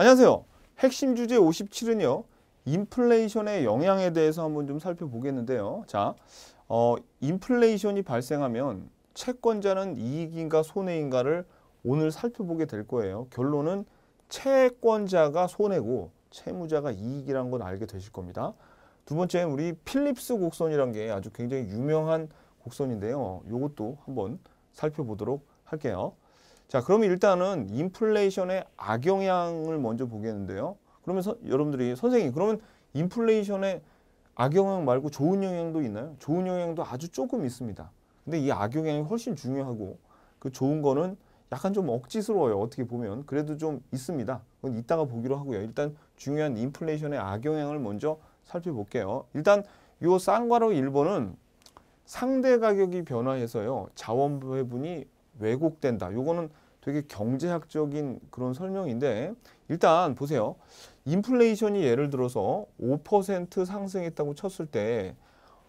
안녕하세요. 핵심 주제 57은요. 인플레이션의 영향에 대해서 한번 좀 살펴보겠는데요. 자, 어, 인플레이션이 발생하면 채권자는 이익인가 손해인가를 오늘 살펴보게 될 거예요. 결론은 채권자가 손해고 채무자가 이익이란 건 알게 되실 겁니다. 두 번째 우리 필립스 곡선이란 게 아주 굉장히 유명한 곡선인데요. 이것도 한번 살펴보도록 할게요. 자, 그러면 일단은 인플레이션의 악영향을 먼저 보겠는데요. 그러면 서, 여러분들이 선생님 그러면 인플레이션의 악영향 말고 좋은 영향도 있나요? 좋은 영향도 아주 조금 있습니다. 근데 이 악영향이 훨씬 중요하고 그 좋은 거는 약간 좀 억지스러워요. 어떻게 보면 그래도 좀 있습니다. 그건 이따가 보기로 하고요. 일단 중요한 인플레이션의 악영향을 먼저 살펴볼게요. 일단 요 쌍괄호 1번은 상대 가격이 변화해서요. 자원 배분이 왜곡된다. 요거는 되게 경제학적인 그런 설명인데 일단 보세요. 인플레이션이 예를 들어서 5% 상승했다고 쳤을 때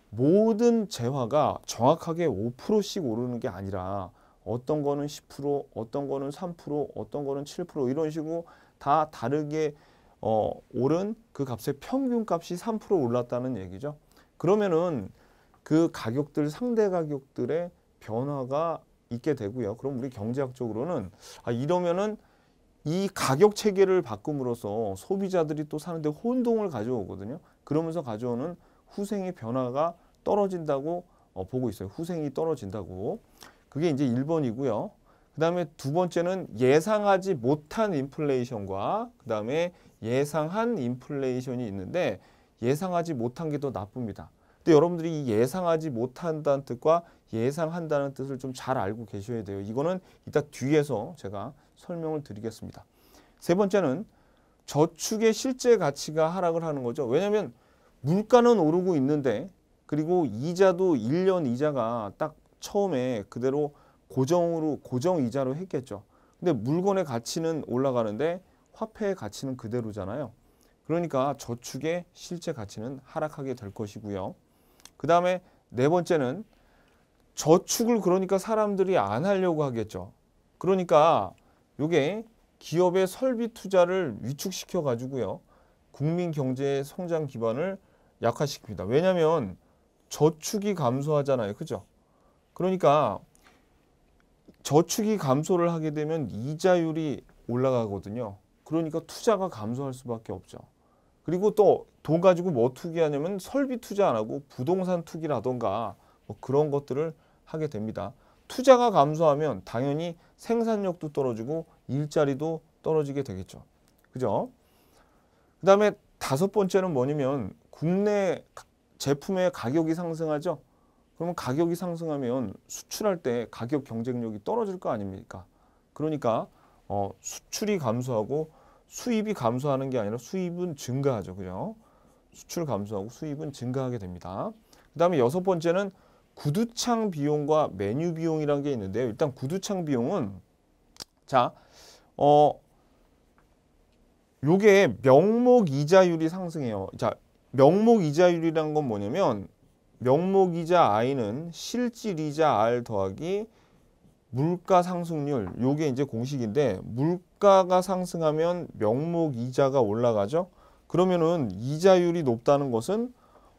모든 재화가 정확하게 5%씩 오르는 게 아니라 어떤 거는 10%, 어떤 거는 3%, 어떤 거는 7% 이런 식으로 다 다르게 어, 오른 그 값의 평균값이 3% 올랐다는 얘기죠. 그러면은 그 가격들 상대 가격들의 변화가 있게 되고요. 그럼 우리 경제학적으로는 아, 이러면은 이 가격 체계를 바꿈으로써 소비자들이 또 사는데 혼동을 가져오거든요. 그러면서 가져오는 후생의 변화가 떨어진다고 어, 보고 있어요. 후생이 떨어진다고. 그게 이제 1번이고요. 그 다음에 두 번째는 예상하지 못한 인플레이션과 그 다음에 예상한 인플레이션이 있는데 예상하지 못한 게 더 나쁩니다. 근데 여러분들이 예상하지 못한다는 뜻과 예상한다는 뜻을 좀 잘 알고 계셔야 돼요. 이거는 이따 뒤에서 제가 설명을 드리겠습니다. 세 번째는 저축의 실제 가치가 하락을 하는 거죠. 왜냐하면 물가는 오르고 있는데 그리고 이자도 1년 이자가 딱 처음에 그대로 고정으로 고정 이자로 했겠죠. 근데 물건의 가치는 올라가는데 화폐의 가치는 그대로잖아요. 그러니까 저축의 실제 가치는 하락하게 될 것이고요. 그 다음에 네 번째는 저축을 그러니까 사람들이 안 하려고 하겠죠. 그러니까 이게 기업의 설비 투자를 위축시켜 가지고요. 국민 경제의 성장 기반을 약화시킵니다. 왜냐하면 저축이 감소하잖아요. 그죠? 그러니까 저축이 감소를 하게 되면 이자율이 올라가거든요. 그러니까 투자가 감소할 수밖에 없죠. 그리고 또 돈 가지고 뭐 투기하냐면 설비 투자 안 하고 부동산 투기라던가 뭐 그런 것들을 하게 됩니다. 투자가 감소하면 당연히 생산력도 떨어지고 일자리도 떨어지게 되겠죠. 그죠? 그 다음에 다섯 번째는 뭐냐면 국내 제품의 가격이 상승하죠. 그러면 가격이 상승하면 수출할 때 가격 경쟁력이 떨어질 거 아닙니까? 그러니까 어, 수출이 감소하고 수입이 감소하는 게 아니라 수입은 증가하죠. 그죠? 수출 감소하고 수입은 증가하게 됩니다. 그 다음에 여섯 번째는 구두창 비용과 메뉴 비용이라는 게 있는데요. 일단 구두창 비용은 자, 어, 요게 명목 이자율이 상승해요. 자, 명목 이자율이란 건 뭐냐면 명목 이자 i는 실질 이자 r 더하기 물가 상승률 요게 이제 공식인데 물가가 상승하면 명목 이자가 올라가죠. 그러면은 이자율이 높다는 것은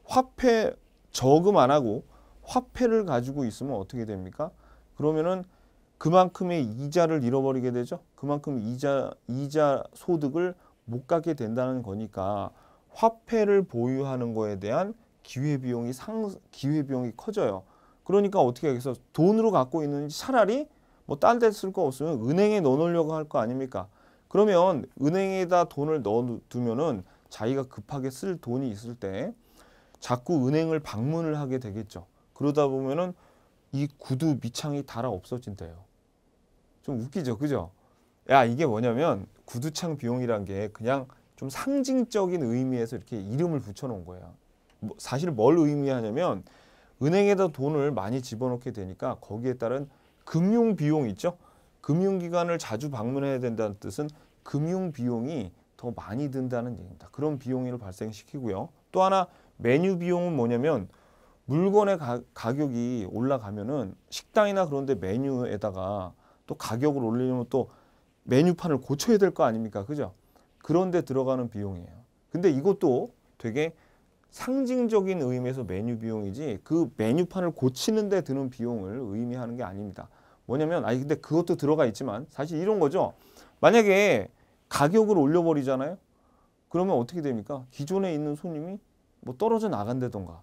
화폐 저금 안 하고 화폐를 가지고 있으면 어떻게 됩니까? 그러면은 그만큼의 이자를 잃어버리게 되죠. 그만큼 이자 이자 소득을 못 갖게 된다는 거니까 화폐를 보유하는 거에 대한 기회 비용이 상 기회 비용이 커져요. 그러니까 어떻게 해서 돈으로 갖고 있는지 차라리 뭐 딴 데 쓸 거 없으면 은행에 넣어놓으려고 할 거 아닙니까? 그러면 은행에다 돈을 넣어두면은 자기가 급하게 쓸 돈이 있을 때 자꾸 은행을 방문을 하게 되겠죠. 그러다 보면은 이 구두 밑창이 달아 없어진대요. 좀 웃기죠, 그죠? 야 이게 뭐냐면 구두창 비용이란 게 그냥 좀 상징적인 의미에서 이렇게 이름을 붙여놓은 거예요. 뭐 사실 뭘 의미하냐면 은행에다 돈을 많이 집어넣게 되니까 거기에 따른 금융 비용 있죠. 금융기관을 자주 방문해야 된다는 뜻은 금융 비용이 더 많이 든다는 얘기입니다. 그런 비용을 발생시키고요. 또 하나 메뉴 비용은 뭐냐면 물건의 가, 격이 올라가면은 식당이나 그런데 메뉴에다가 또 가격을 올리려면 또 메뉴판을 고쳐야 될 거 아닙니까? 그죠? 그런데 들어가는 비용이에요. 근데 이것도 되게 상징적인 의미에서 메뉴 비용이지 그 메뉴판을 고치는 데 드는 비용을 의미하는 게 아닙니다. 뭐냐면 아니 근데 그것도 들어가 있지만 사실 이런 거죠. 만약에 가격을 올려버리잖아요. 그러면 어떻게 됩니까? 기존에 있는 손님이 뭐 떨어져 나간다던가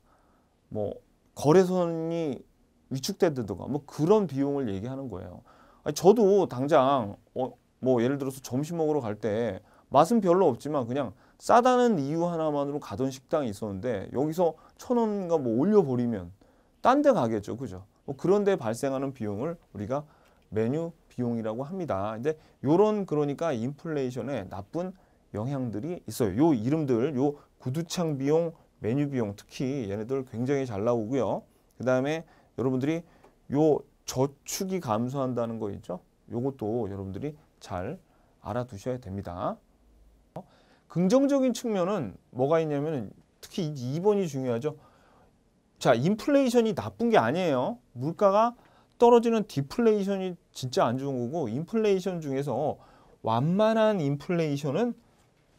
뭐 거래선이 위축된다던가 뭐 그런 비용을 얘기하는 거예요. 아니 저도 당장 어, 뭐 예를 들어서 점심 먹으러 갈 때 맛은 별로 없지만 그냥 싸다는 이유 하나만으로 가던 식당이 있었는데 여기서 천 원인가 뭐 올려버리면 딴 데 가겠죠. 그죠? 뭐 그런데 발생하는 비용을 우리가 메뉴 비용이라고 합니다. 근데 요런 그러니까 인플레이션에 나쁜 영향들이 있어요. 요 이름들, 요 구두창 비용, 메뉴 비용 특히 얘네들 굉장히 잘 나오고요. 그 다음에 여러분들이 요 저축이 감소한다는 거 있죠? 요것도 여러분들이 잘 알아두셔야 됩니다. 긍정적인 측면은 뭐가 있냐면 특히 2번이 중요하죠. 자, 인플레이션이 나쁜 게 아니에요. 물가가 떨어지는 디플레이션이 진짜 안 좋은 거고 인플레이션 중에서 완만한 인플레이션은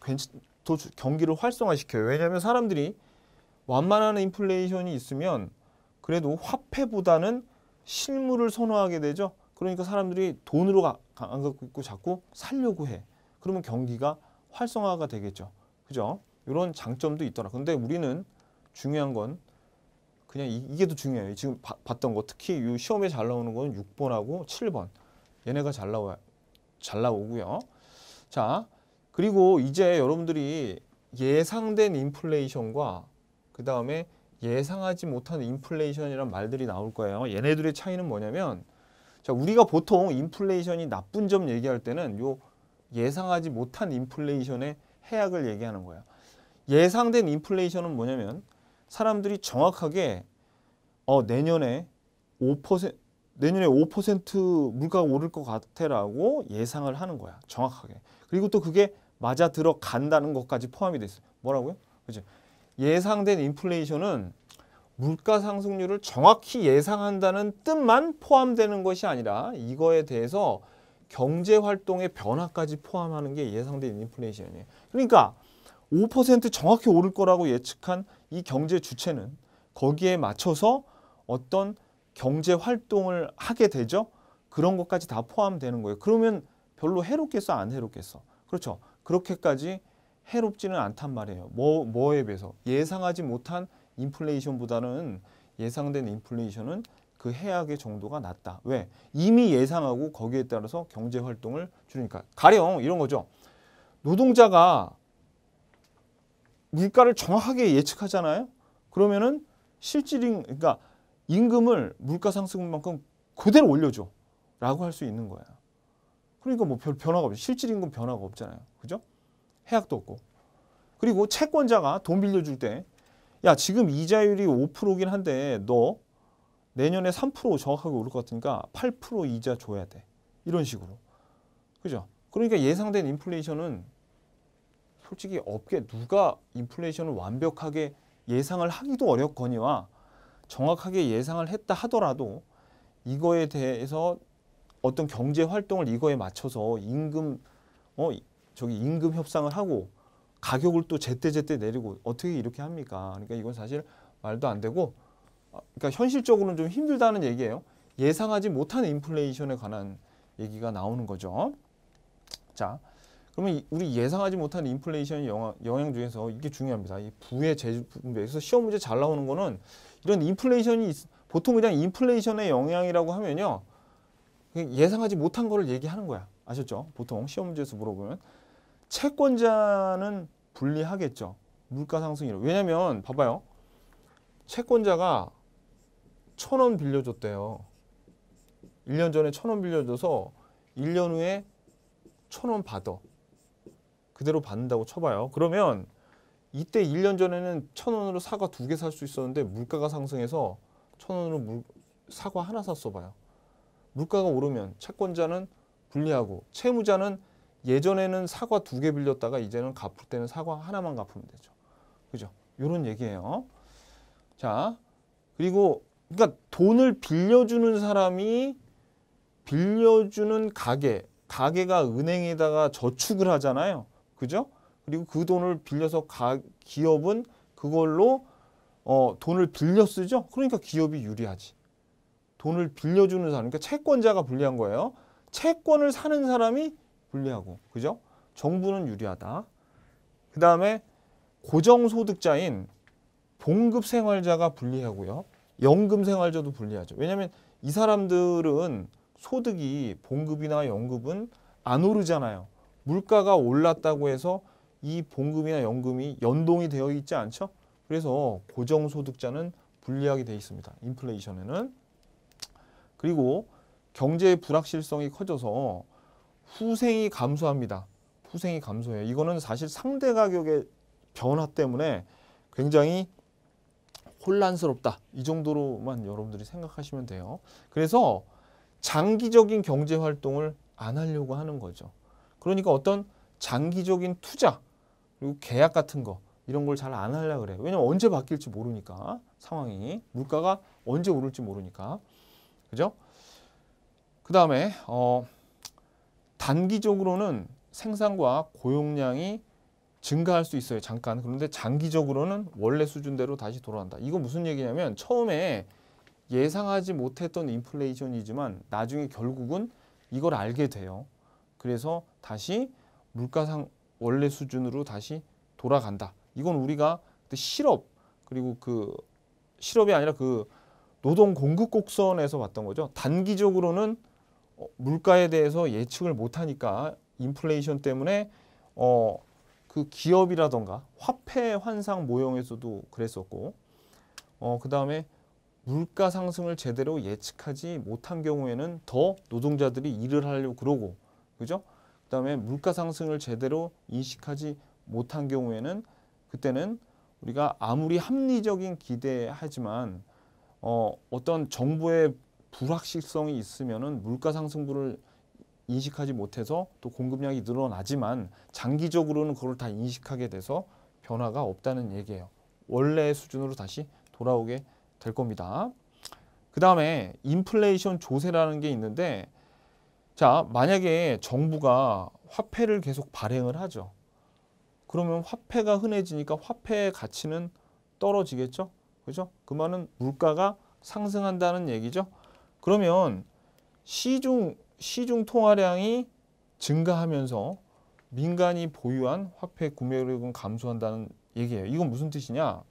괜찮, 경기를 활성화시켜요. 왜냐하면 사람들이 완만한 인플레이션이 있으면 그래도 화폐보다는 실물을 선호하게 되죠. 그러니까 사람들이 돈으로 안 갖고 있고 자꾸 살려고 해. 그러면 경기가 활성화가 되겠죠. 그죠? 이런 장점도 있더라. 근데 우리는 중요한 건 그냥 이, 게더 중요해요. 지금 바, 봤던 거 특히 이 시험에 잘 나오는 건 6번하고 7번. 얘네가 잘 나와 잘 나오고요. 자, 그리고 이제 여러분들이 예상된 인플레이션과 그다음에 예상하지 못한 인플레이션이란 말들이 나올 거예요. 얘네들의 차이는 뭐냐면 자, 우리가 보통 인플레이션이 나쁜 점 얘기할 때는 요 예상하지 못한 인플레이션의 해악을 얘기하는 거예요. 예상된 인플레이션은 뭐냐면 사람들이 정확하게 어 내년에 5% 내년에 5% 물가가 오를 것 같아라고 예상을 하는 거야. 정확하게. 그리고 또 그게 맞아 들어간다는 것까지 포함이 돼 있어요. 뭐라고요? 그죠? 예상된 인플레이션은 물가 상승률을 정확히 예상한다는 뜻만 포함되는 것이 아니라 이거에 대해서 경제 활동의 변화까지 포함하는 게 예상된 인플레이션이에요. 그러니까 5% 정확히 오를 거라고 예측한 이 경제 주체는 거기에 맞춰서 어떤 경제 활동을 하게 되죠. 그런 것까지 다 포함되는 거예요. 그러면 별로 해롭겠어 안 해롭겠어. 그렇죠. 그렇게까지 해롭지는 않단 말이에요. 뭐, 뭐에 비해서 예상하지 못한 인플레이션보다는 예상된 인플레이션은 그 해악의 정도가 낮다. 왜? 이미 예상하고 거기에 따라서 경제 활동을 줄이니까. 가령 이런 거죠. 노동자가 물가를 정확하게 예측하잖아요. 그러면은 실질인 그러니까 임금을 물가 상승분만큼 그대로 올려줘. 라고 할 수 있는 거야. 그러니까 뭐 변화가 없죠. 실질 임금 변화가 없잖아요. 그죠? 해약도 없고. 그리고 채권자가 돈 빌려줄 때, 야, 지금 이자율이 5%긴 한데, 너 내년에 3% 정확하게 오를 것 같으니까 8% 이자 줘야 돼. 이런 식으로. 그죠? 그러니까 예상된 인플레이션은 솔직히 업계 누가 인플레이션을 완벽하게 예상을 하기도 어렵거니와 정확하게 예상을 했다 하더라도 이거에 대해서 어떤 경제 활동을 이거에 맞춰서 임금 어 저기 임금 협상을 하고 가격을 또 제때제때 내리고 어떻게 이렇게 합니까? 그러니까 이건 사실 말도 안 되고 아, 그러니까 현실적으로는 좀 힘들다는 얘기예요. 예상하지 못한 인플레이션에 관한 얘기가 나오는 거죠. 자, 그러면 우리 예상하지 못한 인플레이션 영향, 중에서 이게 중요합니다. 이 부의 재분배에서 시험 문제 잘 나오는 거는 이런 인플레이션이 보통 그냥 인플레이션의 영향이라고 하면요. 예상하지 못한 거를 얘기하는 거야. 아셨죠? 보통 시험 문제에서 물어보면 채권자는 불리하겠죠. 물가상승이로 왜냐면 봐봐요. 채권자가 천원 빌려줬대요. 1년 전에 천원 빌려줘서 1년 후에 천원 받아. 그대로 받는다고 쳐봐요. 그러면 이때 1년 전에는 천 원으로 사과 두 개 살 수 있었는데 물가가 상승해서 천 원으로 물, 사과 하나 샀어 봐요. 물가가 오르면 채권자는 불리하고 채무자는 예전에는 사과 두 개 빌렸다가 이제는 갚을 때는 사과 하나만 갚으면 되죠. 그죠? 요런 얘기예요. 자, 그리고 그러니까 돈을 빌려주는 사람이 빌려주는 가게, 가게가 은행에다가 저축을 하잖아요. 그죠? 그리고 그 돈을 빌려서 가, 기업은 그걸로 어, 돈을 빌려 쓰죠. 그러니까 기업이 유리하지. 돈을 빌려주는 사람, 그러니까 채권자가 불리한 거예요. 채권을 사는 사람이 불리하고, 그죠? 정부는 유리하다. 그 다음에 고정소득자인 봉급생활자가 불리하고요. 연금 생활자도 불리하죠. 왜냐하면 이 사람들은 소득이 봉급이나 연금은 안 오르잖아요. 물가가 올랐다고 해서 이 봉급이나 연금이 연동이 되어 있지 않죠. 그래서 고정소득자는 불리하게 되어 있습니다. 인플레이션에는. 그리고 경제의 불확실성이 커져서 후생이 감소합니다. 후생이 감소해요. 이거는 사실 상대 가격의 변화 때문에 굉장히 혼란스럽다. 이 정도로만 여러분들이 생각하시면 돼요. 그래서 장기적인 경제 활동을 안 하려고 하는 거죠. 그러니까 어떤 장기적인 투자 그리고 계약 같은 거 이런 걸 잘 안 하려 고 그래요. 왜냐면 언제 바뀔지 모르니까 상황이 물가가 언제 오를지 모르니까 그죠? 그 다음에 어, 단기적으로는 생산과 고용량이 증가할 수 있어요. 잠깐. 그런데 장기적으로는 원래 수준대로 다시 돌아간다. 이거 무슨 얘기냐면 처음에 예상하지 못했던 인플레이션이지만 나중에 결국은 이걸 알게 돼요. 그래서 다시 물가상 원래 수준으로 다시 돌아간다. 이건 우리가 실업 그리고 그 실업이 아니라 그 노동 공급 곡선에서 봤던 거죠. 단기적으로는 어, 물가에 대해서 예측을 못하니까 인플레이션 때문에 어그 기업이라던가 화폐 환상 모형에서도 그랬었고 어, 그 다음에 물가 상승을 제대로 예측하지 못한 경우에는 더 노동자들이 일을 하려고 그러고 그죠? 그 다음에 물가 상승을 제대로 인식하지 못한 경우에는 그때는 우리가 아무리 합리적인 기대하지만 어, 어떤 정부의 불확실성이 있으면 물가 상승부를 인식하지 못해서 또 공급량이 늘어나지만 장기적으로는 그걸 다 인식하게 돼서 변화가 없다는 얘기예요. 원래 수준으로 다시 돌아오게 될 겁니다. 그 다음에 인플레이션 조세라는 게 있는데 자 만약에 정부가 화폐를 계속 발행을 하죠. 그러면 화폐가 흔해지니까 화폐의 가치는 떨어지겠죠. 그죠? 그 말은 물가가 상승한다는 얘기죠. 그러면 시중 시중 통화량이 증가하면서 민간이 보유한 화폐 구매력은 감소한다는 얘기예요. 이건 무슨 뜻이냐?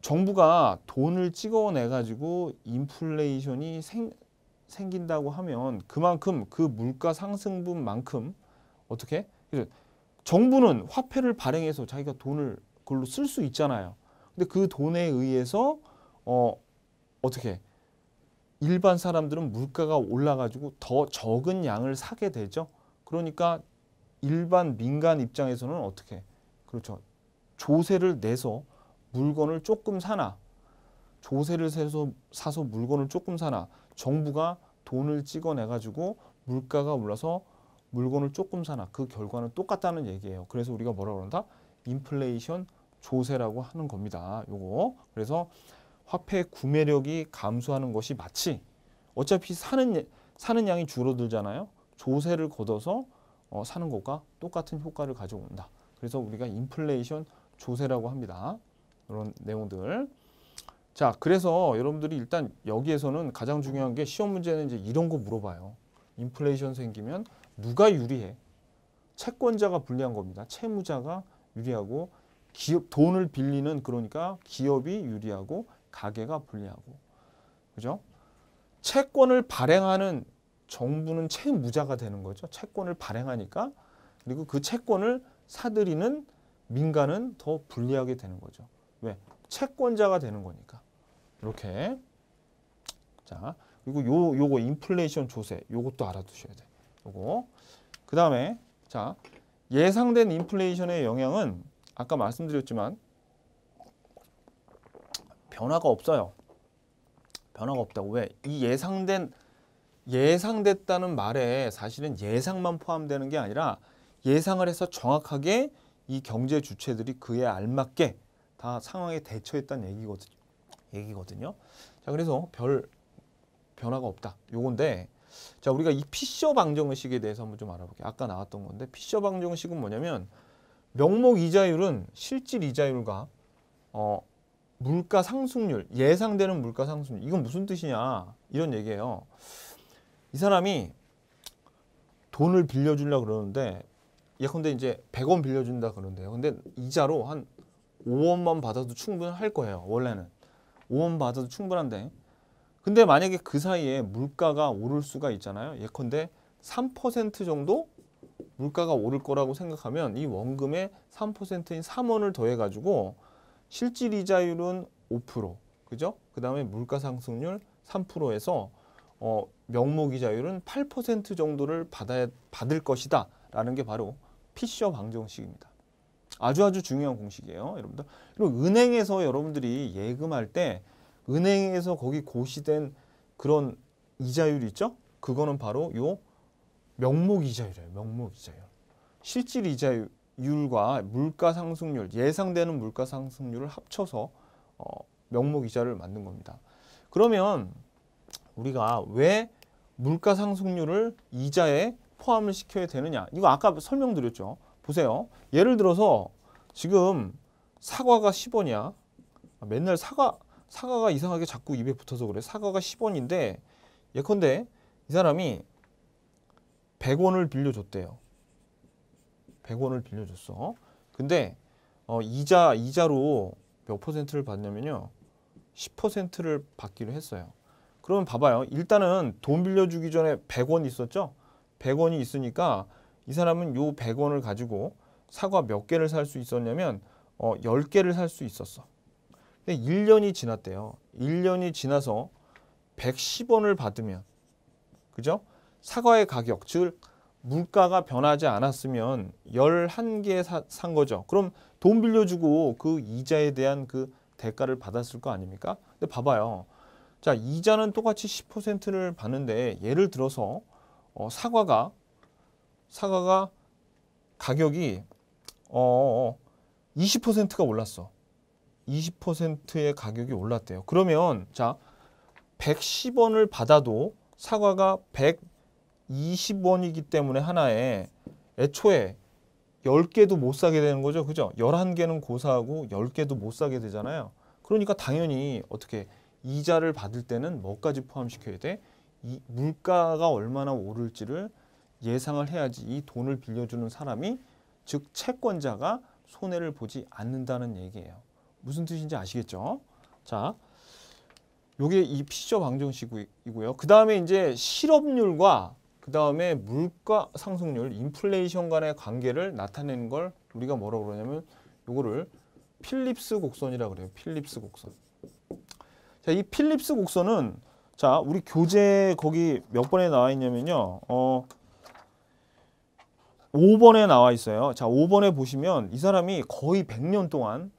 정부가 돈을 찍어내 가지고 인플레이션이 생, 생긴다고 하면 그만큼 그 물가 상승분만큼 어떻게? 정부는 화폐를 발행해서 자기가 돈을 그걸로 쓸 수 있잖아요. 근데 그 돈에 의해서 어 어떻게 일반 사람들은 물가가 올라가지고 더 적은 양을 사게 되죠. 그러니까 일반 민간 입장에서는 어떻게 그렇죠. 조세를 내서 물건을 조금 사나 조세를 세서 사서 물건을 조금 사나 정부가 돈을 찍어내 가지고 물가가 올라서 물건을 조금 사나 그 결과는 똑같다는 얘기예요. 그래서 우리가 뭐라 그런다? 인플레이션 조세라고 하는 겁니다. 요거. 그래서 화폐 구매력이 감소하는 것이 마치 어차피 사는 사는 양이 줄어들잖아요. 조세를 걷어서 어, 사는 것과 똑같은 효과를 가져온다. 그래서 우리가 인플레이션 조세라고 합니다. 이런 내용들. 자, 그래서 여러분들이 일단 여기에서는 가장 중요한 게 시험 문제는 이제 이런 거 물어봐요. 인플레이션 생기면 누가 유리해? 채권자가 불리한 겁니다. 채무자가 유리하고 기업 돈을 빌리는 그러니까 기업이 유리하고 가계가 불리하고 그죠? 채권을 발행하는 정부는 채무자가 되는 거죠. 채권을 발행하니까 그리고 그 채권을 사들이는 민간은 더 불리하게 되는 거죠. 왜? 채권자가 되는 거니까. 이렇게. 자, 그리고 요 요거 인플레이션 조세. 요것도 알아두셔야 돼. 요거. 그다음에 자, 예상된 인플레이션의 영향은 아까 말씀드렸지만 변화가 없어요. 변화가 없다고 왜? 이 예상된 예상됐다는 말에 사실은 예상만 포함되는 게 아니라 예상을 해서 정확하게 이 경제 주체들이 그에 알맞게 다 상황에 대처했다는 얘기거든요. 얘기거든요. 자, 그래서 별 변화가 없다. 요건데 자, 우리가 이 피셔 방정식에 대해서 한번 좀 알아볼게요. 아까 나왔던 건데 피셔 방정식은 뭐냐면 명목 이자율은 실질 이자율과 어, 물가 상승률, 예상되는 물가 상승률. 이건 무슨 뜻이냐? 이런 얘기예요. 이 사람이 돈을 빌려주려 그러는데 예컨대 이제 100원 빌려준다 그러는데요. 근데 이자로 한 5원만 받아도 충분할 거예요. 원래는. 5원 받아도 충분한데. 근데 만약에 그 사이에 물가가 오를 수가 있잖아요. 예컨대 3% 정도 물가가 오를 거라고 생각하면 이 원금에 3%인 3원을 더해가지고 실질 이자율은 5%, 그죠? 그 다음에 물가상승률 3%에서 어, 명목 이자율은 8% 정도를 받아야, 받을 것이다 라는 게 바로 피셔 방정식입니다. 아주 아주 중요한 공식이에요. 여러분들. 그리고 은행에서 여러분들이 예금할 때 은행에서 거기 고시된 그런 이자율 있죠? 그거는 바로 요 명목 이자율이에요. 명목 이자율. 실질 이자율 율과 물가 상승률, 예상되는 물가 상승률을 합쳐서 어, 명목 이자를 만든 겁니다. 그러면 우리가 왜 물가 상승률을 이자에 포함을 시켜야 되느냐? 이거 아까 설명드렸죠. 보세요. 예를 들어서 지금 사과가 10원이야. 맨날 사과 사과가 이상하게 자꾸 입에 붙어서 그래. 사과가 10원인데 예컨대 이 사람이 100원을 빌려줬대요. 100원을 빌려줬어. 근데 어, 이자 이자로 몇 퍼센트를 받냐면요. 10%를 받기로 했어요. 그러면 봐봐요. 일단은 돈 빌려주기 전에 100원 있었죠? 100원이 있으니까 이 사람은 요 100원을 가지고 사과 몇 개를 살 수 있었냐면 어, 10개를 살 수 있었어. 근데 1년이 지났대요. 1년이 지나서 110원을 받으면 그죠? 사과의 가격, 즉 물가가 변하지 않았으면 1 1개산 거죠. 그럼 돈 빌려주고 그 이자에 대한 그 대가를 받았을 거 아닙니까? 근데 봐봐요. 자, 이자는 똑같이 10%를 받는데 예를 들어서 어, 사과가 사과가 가격이 어 20%가 올랐어. 20%의 가격이 올랐대요. 그러면 자 110원을 받아도 사과가 100 20원이기 때문에 하나에 애초에 10개도 못 사게 되는 거죠. 그죠? 11개는 고사하고 10개도 못 사게 되잖아요. 그러니까 당연히 어떻게 이자를 받을 때는 뭐까지 포함시켜야 돼? 이 물가가 얼마나 오를지를 예상을 해야지 이 돈을 빌려주는 사람이 즉 채권자가 손해를 보지 않는다는 얘기예요. 무슨 뜻인지 아시겠죠? 자, 요게 이피셔 방정식이고요. 그 다음에 이제 실업률과 그 다음에 물가 상승률, 인플레이션 간의 관계를 나타내는 걸 우리가 뭐라고 그러냐면 요거를 필립스 곡선이라고 그래요. 필립스 곡선. 자, 이 필립스 곡선은 자, 우리 교재 거기 몇 번에 나와 있냐면요. 어 5번에 나와 있어요. 자, 5번에 보시면 이 사람이 거의 100년 동안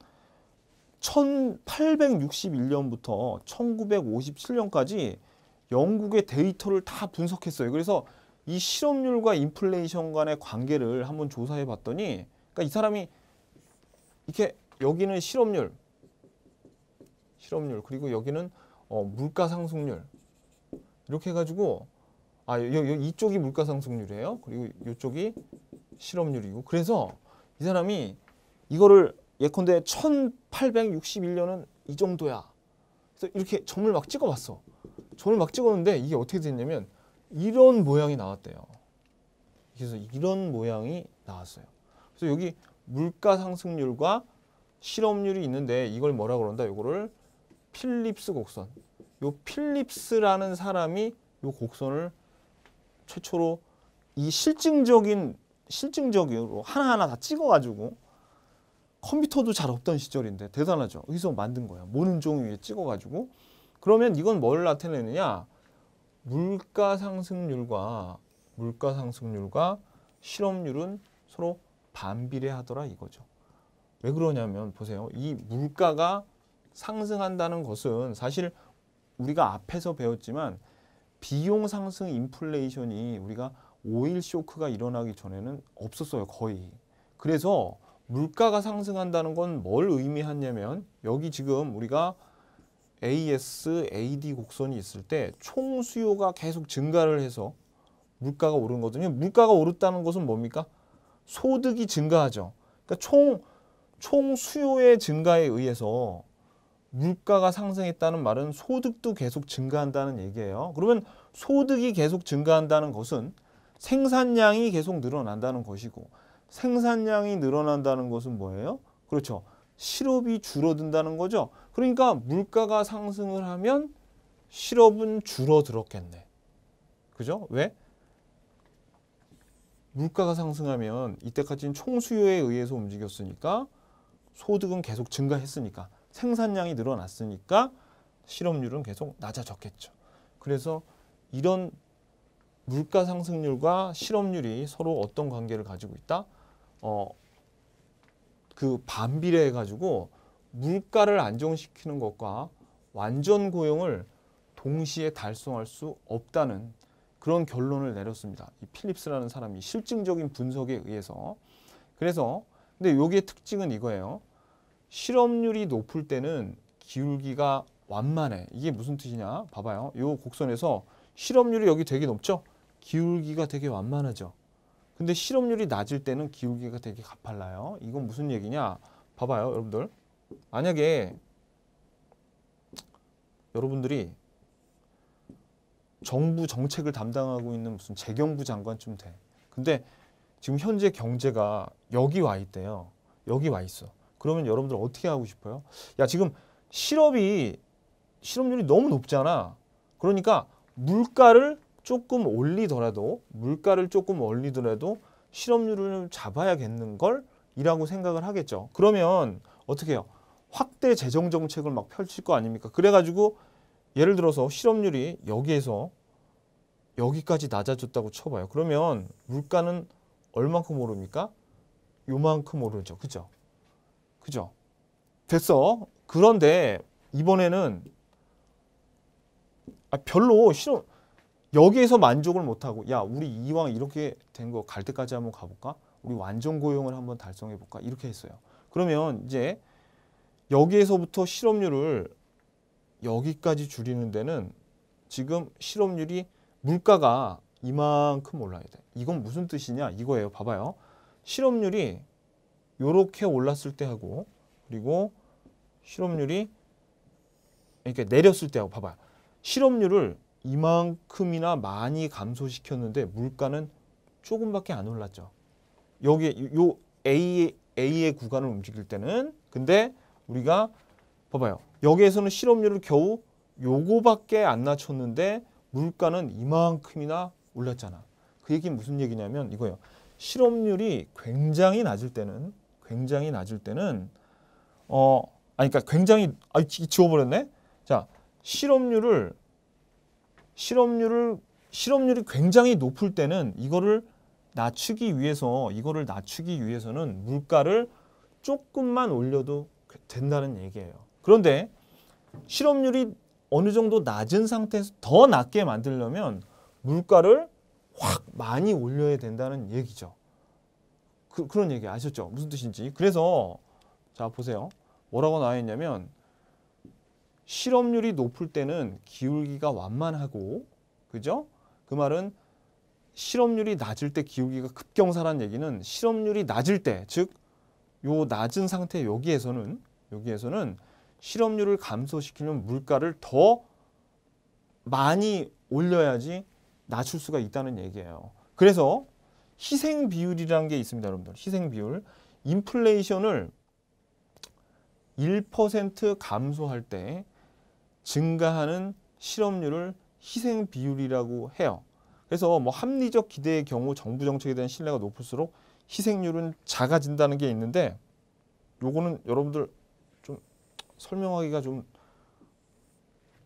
1861년부터 1957년까지 영국의 데이터를 다 분석했어요. 그래서 이 실업률과 인플레이션 간의 관계를 한번 조사해 봤더니 그러니까 이 사람이 이렇게 여기는 실업률 실업률 그리고 여기는 어, 물가 상승률 이렇게 해가지고 아 여, 여, 이쪽이 물가 상승률이에요 그리고 이쪽이 실업률이고 그래서 이 사람이 이거를 예컨대 1861년은 이 정도야 그래서 이렇게 점을 막 찍어봤어 점을 막 찍었는데 이게 어떻게 됐냐면 이런 모양이 나왔대요. 그래서 이런 모양이 나왔어요. 그래서 여기 물가 상승률과 실업률이 있는데 이걸 뭐라 그런다? 이거를 필립스 곡선. 요 필립스라는 사람이 요 곡선을 최초로 이 실증적인 실증적으로 하나하나 다 찍어가지고 컴퓨터도 잘 없던 시절인데 대단하죠. 여기서 만든 거야. 모는 종이 에 찍어가지고 그러면 이건 뭘 나타내느냐? 물가 상승률과 물가 상승률과 실업률은 서로 반비례하더라 이거죠. 왜 그러냐면 보세요. 이 물가가 상승한다는 것은 사실 우리가 앞에서 배웠지만 비용 상승 인플레이션이 우리가 오일 쇼크가 일어나기 전에는 없었어요. 거의. 그래서 물가가 상승한다는 건 뭘 의미하냐면 여기 지금 우리가 AS, AD 곡선이 있을 때총 수요가 계속 증가를 해서 물가가 오른 거거든요. 물가가 오르다는 것은 뭡니까? 소득이 증가하죠. 그러니까 총, 총 수요의 증가에 의해서 물가가 상승했다는 말은 소득도 계속 증가한다는 얘기예요. 그러면 소득이 계속 증가한다는 것은 생산량이 계속 늘어난다는 것이고 생산량이 늘어난다는 것은 뭐예요? 그렇죠. 실업이 줄어든다는 거죠. 그러니까 물가가 상승을 하면 실업은 줄어들었겠네. 그죠? 왜? 물가가 상승하면 이때까지는 총수요에 의해서 움직였으니까 소득은 계속 증가했으니까 생산량이 늘어났으니까 실업률은 계속 낮아졌겠죠. 그래서 이런 물가 상승률과 실업률이 서로 어떤 관계를 가지고 있다? 어, 그 반비례해 가지고 물가를 안정시키는 것과 완전 고용을 동시에 달성할 수 없다는 그런 결론을 내렸습니다. 이 필립스라는 사람이 실증적인 분석에 의해서 그래서 근데 여기에 특징은 이거예요. 실업률이 높을 때는 기울기가 완만해. 이게 무슨 뜻이냐? 봐봐요. 요 곡선에서 실업률이 여기 되게 높죠? 기울기가 되게 완만하죠. 근데 실업률이 낮을 때는 기울기가 되게 가팔라요. 이건 무슨 얘기냐? 봐봐요, 여러분들. 만약에 여러분들이 정부 정책을 담당하고 있는 무슨 재경부 장관쯤 돼. 근데 지금 현재 경제가 여기 와 있대요. 여기 와 있어. 그러면 여러분들 어떻게 하고 싶어요? 야, 지금 실업이 실업률이 너무 높잖아. 그러니까 물가를 조금 올리더라도 물가를 조금 올리더라도 실업률을 잡아야겠는 걸 이라고 생각을 하겠죠. 그러면 어떻게 해요? 확대 재정 정책을 막 펼칠 거 아닙니까? 그래가지고 예를 들어서 실업률이 여기에서 여기까지 낮아졌다고 쳐봐요. 그러면 물가는 얼만큼 오릅니까? 요만큼 오르죠. 그죠? 그죠? 됐어. 그런데 이번에는 아 별로 실업 여기에서 만족을 못하고 야 우리 이왕 이렇게 된 거 갈 때까지 한번 가볼까? 우리 완전 고용을 한번 달성해볼까? 이렇게 했어요. 그러면 이제 여기에서부터 실업률을 여기까지 줄이는 데는 지금 실업률이 물가가 이만큼 올라야 돼. 이건 무슨 뜻이냐? 이거예요. 봐봐요. 실업률이 이렇게 올랐을 때 하고 그리고 실업률이 이렇게 내렸을 때 하고 봐봐요. 실업률을 이만큼이나 많이 감소시켰는데 물가는 조금밖에 안 올랐죠. 여기 요 A A의 구간을 움직일 때는 근데 우리가 봐봐요. 여기에서는 실업률을 겨우 요거밖에 안 낮췄는데 물가는 이만큼이나 올랐잖아. 그 얘기는 무슨 얘기냐면 이거예요. 실업률이 굉장히 낮을 때는 굉장히 낮을 때는 어 아니 그러니까 굉장히 아 지워버렸네. 자 실업률을 실업률을 실업률이 굉장히 높을 때는 이거를 낮추기 위해서 이거를 낮추기 위해서는 물가를 조금만 올려도 그, 된다는 얘기예요. 그런데 실업률이 어느 정도 낮은 상태에서 더 낮게 만들려면 물가를 확 많이 올려야 된다는 얘기죠. 그, 런 얘기 아셨죠? 무슨 뜻인지. 그래서 자 보세요. 뭐라고 나와 있냐면 실업률이 높을 때는 기울기가 완만하고 그죠? 그 말은 실업률이 낮을 때 기울기가 급경사란 얘기는 실업률이 낮을 때, 즉 요 낮은 상태 여기에서는 여기에서는 실업률을 감소시키는 물가를 더 많이 올려야지 낮출 수가 있다는 얘기예요. 그래서 희생 비율이라는 게 있습니다, 여러분들. 희생 비율. 인플레이션을 1% 감소할 때 증가하는 실업률을 희생 비율이라고 해요. 그래서 뭐 합리적 기대의 경우 정부 정책에 대한 신뢰가 높을수록 희생률은 작아진다는 게 있는데 요거는 여러분들 좀 설명하기가 좀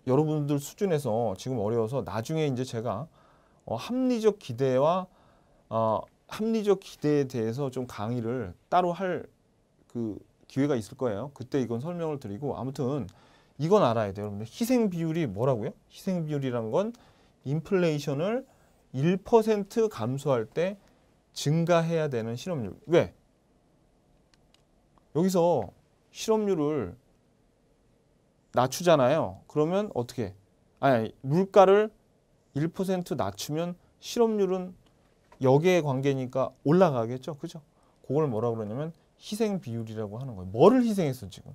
여러분들 수준에서 지금 어려워서 나중에 이제 제가 어, 합리적 기대와 어, 합리적 기대에 대해서 좀 강의를 따로 할 그 기회가 있을 거예요. 그때 이건 설명을 드리고 아무튼 이건 알아야 돼요. 여러분들 희생 비율이 뭐라고요? 희생 비율이란 건 인플레이션을 1% 감소할 때 증가해야 되는 실업률. 왜? 여기서 실업률을 낮추잖아요. 그러면 어떻게? 아니, 아니 물가를 1% 낮추면 실업률은 여기에 관계니까 올라가겠죠. 그죠? 그걸 뭐라 그러냐면 희생 비율이라고 하는 거예요. 뭐를 희생했어, 지금?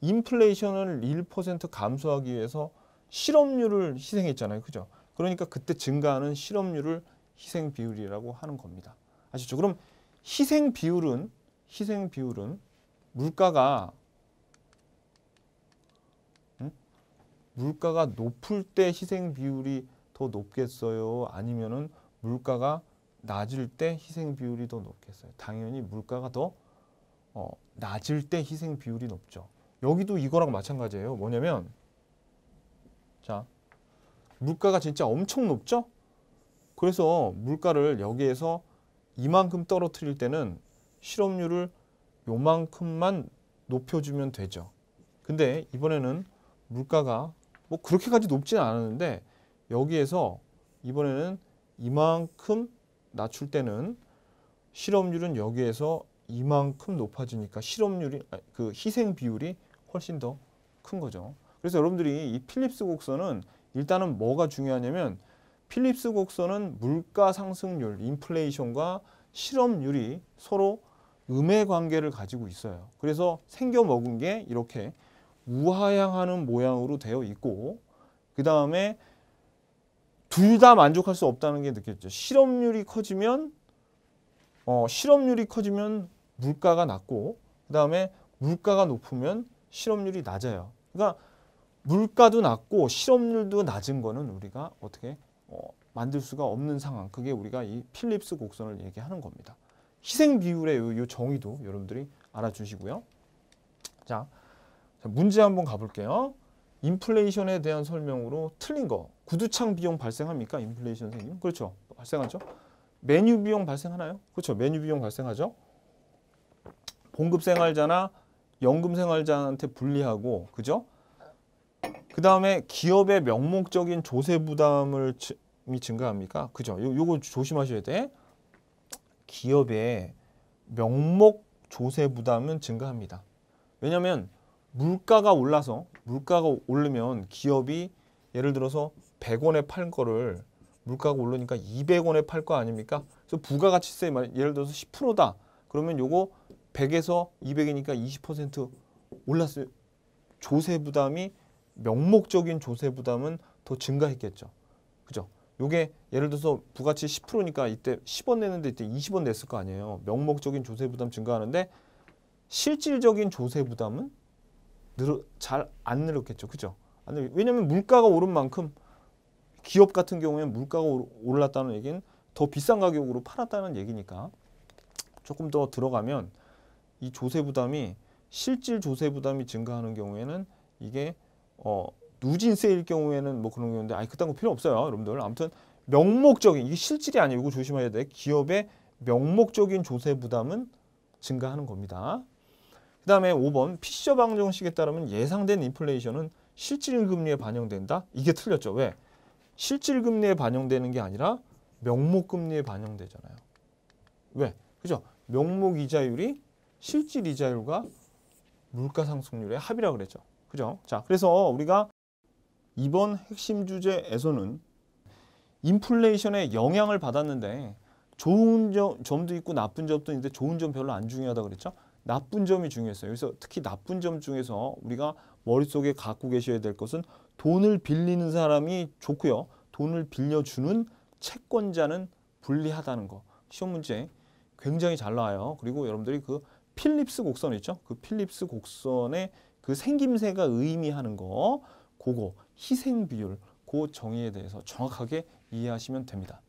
인플레이션을 1% 감소하기 위해서 실업률을 희생했잖아요. 그죠? 그러니까 그때 증가하는 실업률을 희생 비율이라고 하는 겁니다. 아시죠? 그럼 희생 비율은 희생 비율은 물가가 음? 물가가 높을 때 희생 비율이 더 높겠어요? 아니면은 물가가 낮을 때 희생 비율이 더 높겠어요? 당연히 물가가 더 어, 낮을 때 희생 비율이 높죠. 여기도 이거랑 마찬가지예요. 뭐냐면 자 물가가 진짜 엄청 높죠? 그래서 물가를 여기에서 이만큼 떨어뜨릴 때는 실업률을 요만큼만 높여주면 되죠. 근데 이번에는 물가가 뭐 그렇게까지 높지는 않았는데 여기에서 이번에는 이만큼 낮출 때는 실업률은 여기에서 이만큼 높아지니까 실업률이 아, 그 희생 비율이 훨씬 더 큰 거죠. 그래서 여러분들이 이 필립스 곡선은 일단은 뭐가 중요하냐면 필립스 곡선은 물가 상승률, 인플레이션과 실업률이 서로 음의 관계를 가지고 있어요. 그래서 생겨 먹은 게 이렇게 우하향하는 모양으로 되어 있고 그 다음에 둘 다 만족할 수 없다는 게 느꼈죠. 실업률이 커지면 어, 실업률이 커지면 물가가 낮고 그 다음에 물가가 높으면 실업률이 낮아요. 그러니까 물가도 낮고 실업률도 낮은 거는 우리가 어떻게 어, 만들 수가 없는 상황. 그게 우리가 이 필립스 곡선을 얘기하는 겁니다. 희생 비율의 요, 정의도 여러분들이 알아주시고요. 자, 자, 문제 한번 가볼게요. 인플레이션에 대한 설명으로 틀린 거. 구두창 비용 발생합니까? 인플레이션 생기면? 그렇죠. 발생하죠. 메뉴 비용 발생하나요? 그렇죠. 메뉴 비용 발생하죠. 봉급 생활자나 연금 생활자한테 불리하고 그죠? 그 다음에 기업의 명목적인 조세 부담을 이 증가합니까? 그죠? 요, 요거 조심하셔야 돼. 기업의 명목 조세 부담은 증가합니다. 왜냐면 물가가 올라서 물가가 오르면 기업이 예를 들어서 100원에 팔 거를 물가가 오르니까 200원에 팔 거 아닙니까? 그래서 부가가치세 예를 들어서 10%다. 그러면 요거 100에서 200이니까 20% 올랐어요. 조세 부담이 명목적인 조세 부담은 더 증가했겠죠. 그죠? 요게 예를 들어서 부가치 10%니까 이때 10원 내는데 이때 20원 냈을 거 아니에요. 명목적인 조세 부담 증가하는데 실질적인 조세 부담은 잘 안 늘었겠죠. 그죠? 왜냐하면 물가가 오른 만큼 기업 같은 경우에 는 물가가 올랐다는 얘기는 더 비싼 가격으로 팔았다는 얘기니까 조금 더 들어가면 이 조세 부담이 실질 조세 부담이 증가하는 경우에는 이게 어 누진세일 경우에는 뭐 그런 경우인데 아니 그딴 거 필요 없어요 여러분들 아무튼 명목적인 이게 실질이 아니고 이거 조심해야 돼 기업의 명목적인 조세 부담은 증가하는 겁니다 그 다음에 5번 피셔 방정식에 따르면 예상된 인플레이션은 실질 금리에 반영된다 이게 틀렸죠 왜 실질 금리에 반영되는 게 아니라 명목 금리에 반영되잖아요 왜 그죠 명목 이자율이 실질 이자율과 물가 상승률의 합이라고 그랬죠. 그죠? 자, 그래서 우리가 이번 핵심 주제에서는 인플레이션의 영향을 받았는데 좋은 점, 점도 있고 나쁜 점도 있는데 좋은 점 별로 안중요하다 그랬죠? 나쁜 점이 중요했어요. 그래서 특히 나쁜 점 중에서 우리가 머릿속에 갖고 계셔야 될 것은 돈을 빌리는 사람이 좋고요. 돈을 빌려주는 채권자는 불리하다는 거. 시험 문제 굉장히 잘 나와요. 그리고 여러분들이 그 필립스 곡선 있죠? 그 필립스 곡선의 그 생김새가 의미하는 거, 그거 희생 비율, 그 정의에 대해서 정확하게 이해하시면 됩니다.